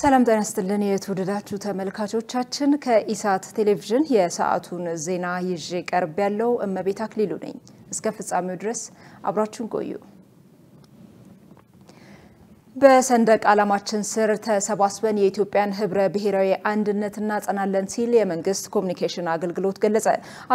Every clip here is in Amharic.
ሰላም ጤና ይስጥልን የተወደዳችሁ ተመልካቾቻችን፣ ከኢሳት ቴሌቪዥን የሰዓቱን ዜና ይዤ ቀርብ ያለው እመቤት አክሊሉ ነኝ። እስከ ፍጻሜው ድረስ አብራችሁን ቆዩ። በሰንደቅ ዓላማችን ስር ተሰባስበን የኢትዮጵያን ህብረ ብሔራዊ አንድነት እናጸናለን ሲል የመንግስት ኮሚኒኬሽን አገልግሎት ገለጸ።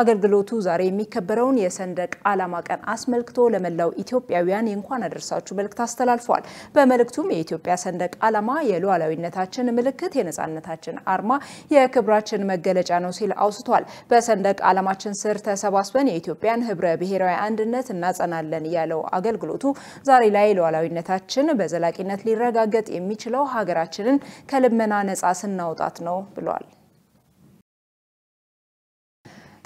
አገልግሎቱ ዛሬ የሚከበረውን የሰንደቅ ዓላማ ቀን አስመልክቶ ለመላው ኢትዮጵያውያን የእንኳን አደረሳችሁ መልእክት አስተላልፏል። በመልእክቱም የኢትዮጵያ ሰንደቅ ዓላማ የሉዓላዊነታችን ምልክት፣ የነፃነታችን አርማ፣ የክብራችን መገለጫ ነው ሲል አውስቷል። በሰንደቅ ዓላማችን ስር ተሰባስበን የኢትዮጵያን ህብረ ብሔራዊ አንድነት እናጸናለን ያለው አገልግሎቱ ዛሬ ላይ ሉዓላዊነታችን በዘላቂ በዘላቂነት ሊረጋገጥ የሚችለው ሀገራችንን ከልመና ነጻ ስናውጣት ነው ብሏል።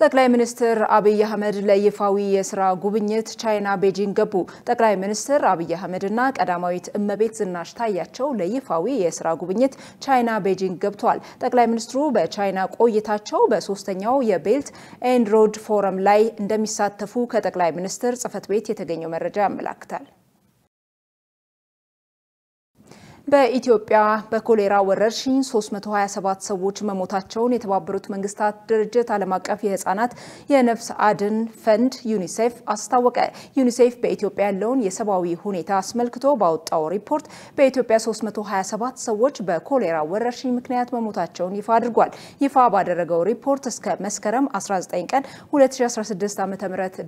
ጠቅላይ ሚኒስትር አብይ አህመድ ለይፋዊ የስራ ጉብኝት ቻይና ቤጂንግ ገቡ። ጠቅላይ ሚኒስትር አብይ አህመድና ቀዳማዊት እመቤት ዝናሽ ታያቸው ለይፋዊ የስራ ጉብኝት ቻይና ቤጂንግ ገብቷል። ጠቅላይ ሚኒስትሩ በቻይና ቆይታቸው በሶስተኛው የቤልት ኤንድ ሮድ ፎረም ላይ እንደሚሳተፉ ከጠቅላይ ሚኒስትር ጽህፈት ቤት የተገኘው መረጃ ያመላክታል። በኢትዮጵያ በኮሌራ ወረርሽኝ 327 ሰዎች መሞታቸውን የተባበሩት መንግስታት ድርጅት ዓለም አቀፍ የህፃናት የነፍስ አድን ፈንድ ዩኒሴፍ አስታወቀ። ዩኒሴፍ በኢትዮጵያ ያለውን የሰብአዊ ሁኔታ አስመልክቶ ባወጣው ሪፖርት በኢትዮጵያ 327 ሰዎች በኮሌራ ወረርሽኝ ምክንያት መሞታቸውን ይፋ አድርጓል። ይፋ ባደረገው ሪፖርት እስከ መስከረም 19 ቀን 2016 ዓ.ም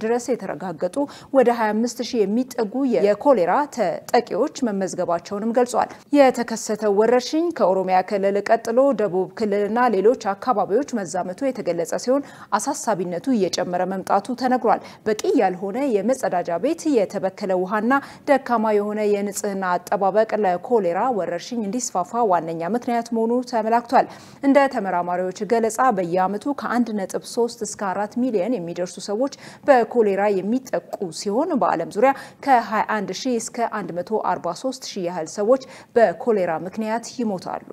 ድረስ የተረጋገጡ ወደ 25 የሚጠጉ የኮሌራ ተጠቂዎች መመዝገባቸውንም ገልጿል። የተከሰተው ወረርሽኝ ከኦሮሚያ ክልል ቀጥሎ ደቡብ ክልልና ሌሎች አካባቢዎች መዛመቱ የተገለጸ ሲሆን አሳሳቢነቱ እየጨመረ መምጣቱ ተነግሯል። በቂ ያልሆነ የመጸዳጃ ቤት፣ የተበከለ ውሃና ደካማ የሆነ የንጽህና አጠባበቅ ለኮሌራ ወረርሽኝ እንዲስፋፋ ዋነኛ ምክንያት መሆኑ ተመላክቷል። እንደ ተመራማሪዎች ገለጻ በየዓመቱ ከ1.3 እስከ 4 ሚሊዮን የሚደርሱ ሰዎች በኮሌራ የሚጠቁ ሲሆን በዓለም ዙሪያ ከ21 ሺህ እስከ 143 ሺህ ያህል ሰዎች በኮሌራ ምክንያት ይሞታሉ።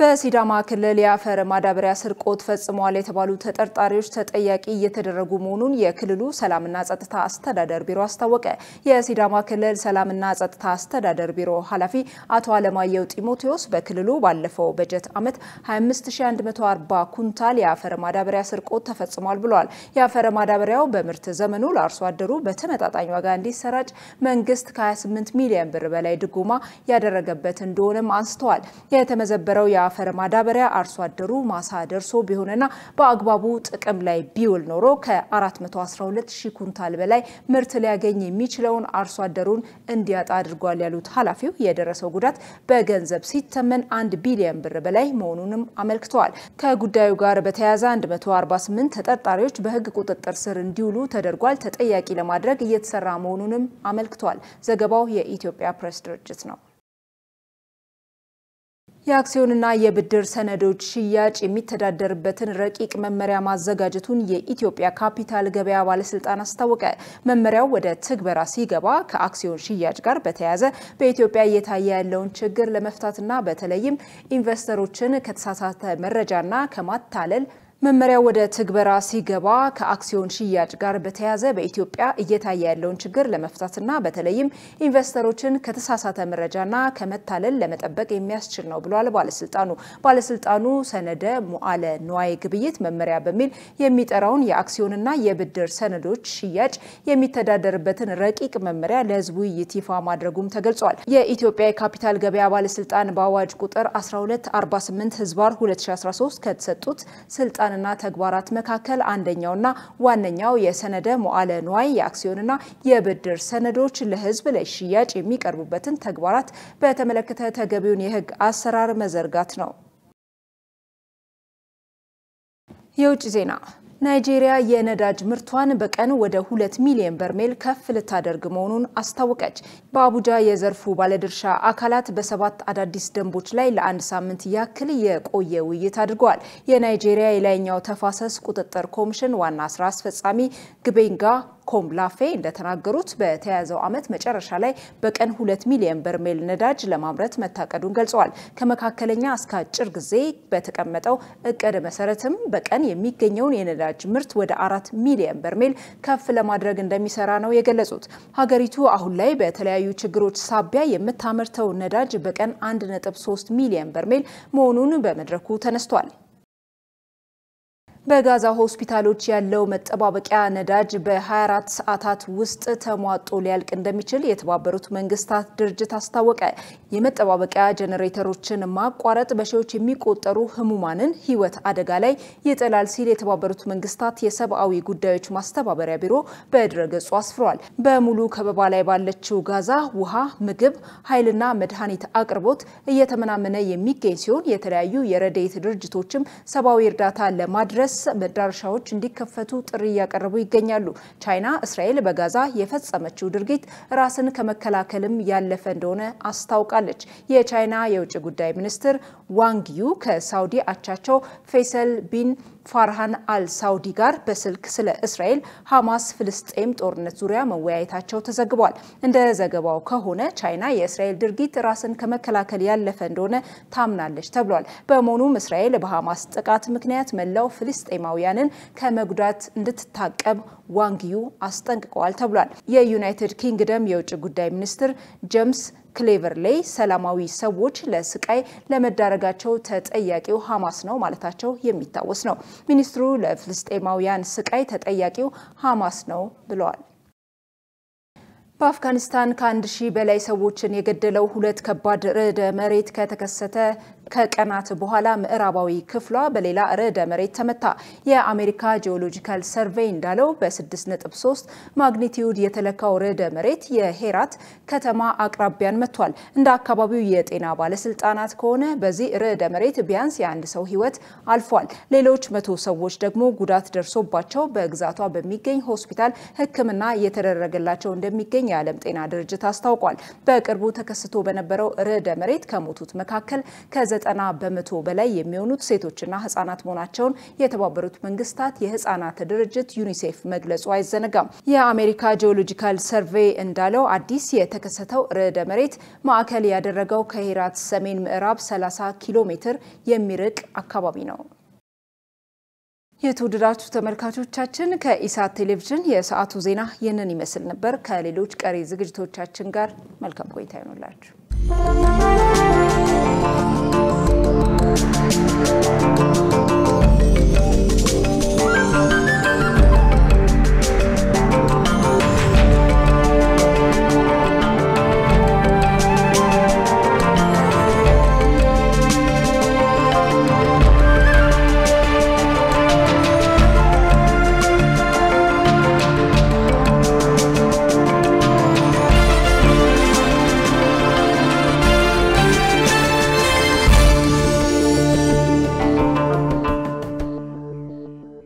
በሲዳማ ክልል የአፈር ማዳበሪያ ስርቆት ፈጽመዋል የተባሉ ተጠርጣሪዎች ተጠያቂ እየተደረጉ መሆኑን የክልሉ ሰላምና ጸጥታ አስተዳደር ቢሮ አስታወቀ። የሲዳማ ክልል ሰላምና ጸጥታ አስተዳደር ቢሮ ኃላፊ አቶ አለማየሁ ጢሞቴዎስ በክልሉ ባለፈው በጀት ዓመት 25140 ኩንታል የአፈር ማዳበሪያ ስርቆት ተፈጽሟል ብለዋል። የአፈር ማዳበሪያው በምርት ዘመኑ ለአርሶ አደሩ በተመጣጣኝ ዋጋ እንዲሰራጭ መንግስት ከ28 ሚሊዮን ብር በላይ ድጎማ ያደረገበት እንደሆነም አንስተዋል። የተመዘበረው የአፈር ማዳበሪያ አርሶ አደሩ ማሳ ደርሶ ቢሆንና በአግባቡ ጥቅም ላይ ቢውል ኖሮ ከ412 ሺህ ኩንታል በላይ ምርት ሊያገኝ የሚችለውን አርሶ አደሩን እንዲያጣ አድርጓል ያሉት ኃላፊው የደረሰው ጉዳት በገንዘብ ሲተመን አንድ ቢሊዮን ብር በላይ መሆኑንም አመልክተዋል። ከጉዳዩ ጋር በተያያዘ 148 ተጠርጣሪዎች በህግ ቁጥጥር ስር እንዲውሉ ተደርጓል። ተጠያቂ ለማድረግ እየተሰራ መሆኑንም አመልክተዋል። ዘገባው የኢትዮጵያ ፕሬስ ድርጅት ነው። የአክሲዮንና የብድር ሰነዶች ሽያጭ የሚተዳደርበትን ረቂቅ መመሪያ ማዘጋጀቱን የኢትዮጵያ ካፒታል ገበያ ባለስልጣን አስታወቀ። መመሪያው ወደ ትግበራ ሲገባ ከአክሲዮን ሽያጭ ጋር በተያያዘ በኢትዮጵያ እየታየ ያለውን ችግር ለመፍታትና በተለይም ኢንቨስተሮችን ከተሳሳተ መረጃና ከማታለል መመሪያው ወደ ትግበራ ሲገባ ከአክሲዮን ሽያጭ ጋር በተያያዘ በኢትዮጵያ እየታየ ያለውን ችግር ለመፍታትና በተለይም ኢንቨስተሮችን ከተሳሳተ መረጃና ከመታለል ለመጠበቅ የሚያስችል ነው ብሏል ባለስልጣኑ። ባለስልጣኑ ሰነደ ሙዓለ ንዋይ ግብይት መመሪያ በሚል የሚጠራውን የአክሲዮንና የብድር ሰነዶች ሽያጭ የሚተዳደርበትን ረቂቅ መመሪያ ለህዝቡ ውይይት ይፋ ማድረጉም ተገልጿል። የኢትዮጵያ የካፒታል ገበያ ባለስልጣን በአዋጅ ቁጥር 1248 ህዝባር 2013 ከተሰጡት ስልጣን ስልጣንና ተግባራት መካከል አንደኛውና ዋነኛው የሰነደ መዋለ ንዋይ የአክሲዮንና የብድር ሰነዶች ለህዝብ ለሽያጭ የሚቀርቡበትን ተግባራት በተመለከተ ተገቢውን የህግ አሰራር መዘርጋት ነው። የውጭ ዜና ናይጄሪያ የነዳጅ ምርቷን በቀን ወደ ሁለት ሚሊዮን በርሜል ከፍ ልታደርግ መሆኑን አስታወቀች። በአቡጃ የዘርፉ ባለድርሻ አካላት በሰባት አዳዲስ ደንቦች ላይ ለአንድ ሳምንት ያክል የቆየ ውይይት አድርገዋል። የናይጄሪያ የላይኛው ተፋሰስ ቁጥጥር ኮሚሽን ዋና ስራ አስፈጻሚ ግቤንጋ ኮምላፌ እንደተናገሩት በተያያዘው ዓመት መጨረሻ ላይ በቀን ሁለት ሚሊዮን በርሜል ነዳጅ ለማምረት መታቀዱን ገልጸዋል። ከመካከለኛ እስከ አጭር ጊዜ በተቀመጠው እቅድ መሰረትም በቀን የሚገኘውን የነዳጅ ምርት ወደ አራት ሚሊዮን በርሜል ከፍ ለማድረግ እንደሚሰራ ነው የገለጹት። ሀገሪቱ አሁን ላይ በተለያዩ ችግሮች ሳቢያ የምታመርተው ነዳጅ በቀን 1.3 ሚሊዮን በርሜል መሆኑን በመድረኩ ተነስቷል። በጋዛ ሆስፒታሎች ያለው መጠባበቂያ ነዳጅ በ24 ሰዓታት ውስጥ ተሟጦ ሊያልቅ እንደሚችል የተባበሩት መንግስታት ድርጅት አስታወቀ። የመጠባበቂያ ጄኔሬተሮችን ማቋረጥ በሺዎች የሚቆጠሩ ህሙማንን ህይወት አደጋ ላይ ይጥላል ሲል የተባበሩት መንግስታት የሰብአዊ ጉዳዮች ማስተባበሪያ ቢሮ በድረገጹ አስፍሯል። በሙሉ ከበባ ላይ ባለችው ጋዛ ውሃ፣ ምግብ፣ ኃይልና መድኃኒት አቅርቦት እየተመናመነ የሚገኝ ሲሆን የተለያዩ የረድኤት ድርጅቶችም ሰብአዊ እርዳታ ለማድረስ መዳረሻዎች እንዲከፈቱ ጥሪ እያቀረቡ ይገኛሉ። ቻይና እስራኤል በጋዛ የፈጸመችው ድርጊት ራስን ከመከላከልም ያለፈ እንደሆነ አስታውቃለች። የቻይና የውጭ ጉዳይ ሚኒስትር ዋንግ ዩ ከሳውዲ አቻቸው ፌይሰል ቢን ፋርሃን አልሳውዲ ጋር በስልክ ስለ እስራኤል ሐማስ ፍልስጤም ጦርነት ዙሪያ መወያየታቸው ተዘግቧል። እንደ ዘገባው ከሆነ ቻይና የእስራኤል ድርጊት ራስን ከመከላከል ያለፈ እንደሆነ ታምናለች ተብሏል። በመሆኑም እስራኤል በሐማስ ጥቃት ምክንያት መላው ፍልስጤማውያንን ከመጉዳት እንድትታቀብ ዋንግዩ አስጠንቅቀዋል ተብሏል። የዩናይትድ ኪንግደም የውጭ ጉዳይ ሚኒስትር ጀምስ ክሌቨር ላይ ሰላማዊ ሰዎች ለስቃይ ለመዳረጋቸው ተጠያቂው ሐማስ ነው ማለታቸው የሚታወስ ነው። ሚኒስትሩ ለፍልስጤማውያን ስቃይ ተጠያቂው ሐማስ ነው ብለዋል። በአፍጋኒስታን ከአንድ ሺህ በላይ ሰዎችን የገደለው ሁለት ከባድ ርዕደ መሬት ከተከሰተ ከቀናት በኋላ ምዕራባዊ ክፍሏ በሌላ ርዕደ መሬት ተመታ። የአሜሪካ ጂኦሎጂካል ሰርቬይ እንዳለው በ6.3 ማግኒቲዩድ የተለካው ርዕደ መሬት የሄራት ከተማ አቅራቢያን መጥቷል። እንደ አካባቢው የጤና ባለስልጣናት ከሆነ በዚህ ርዕደ መሬት ቢያንስ የአንድ ሰው ህይወት አልፏል። ሌሎች መቶ ሰዎች ደግሞ ጉዳት ደርሶባቸው በግዛቷ በሚገኝ ሆስፒታል ሕክምና እየተደረገላቸው እንደሚገኝ የዓለም ጤና ድርጅት አስታውቋል። በቅርቡ ተከስቶ በነበረው ርዕደ መሬት ከሞቱት መካከል ከ ከዘጠና በመቶ በላይ የሚሆኑት ሴቶችና ህጻናት መሆናቸውን የተባበሩት መንግስታት የህጻናት ድርጅት ዩኒሴፍ መግለጹ አይዘነጋም። የአሜሪካ ጂኦሎጂካል ሰርቬይ እንዳለው አዲስ የተከሰተው ርዕደ መሬት ማዕከል ያደረገው ከሄራት ሰሜን ምዕራብ 30 ኪሎ ሜትር የሚርቅ አካባቢ ነው። የተወደዳችሁ ተመልካቾቻችን ከኢሳት ቴሌቪዥን የሰዓቱ ዜና ይህንን ይመስል ነበር። ከሌሎች ቀሪ ዝግጅቶቻችን ጋር መልካም ቆይታ ይሆኑላችሁ።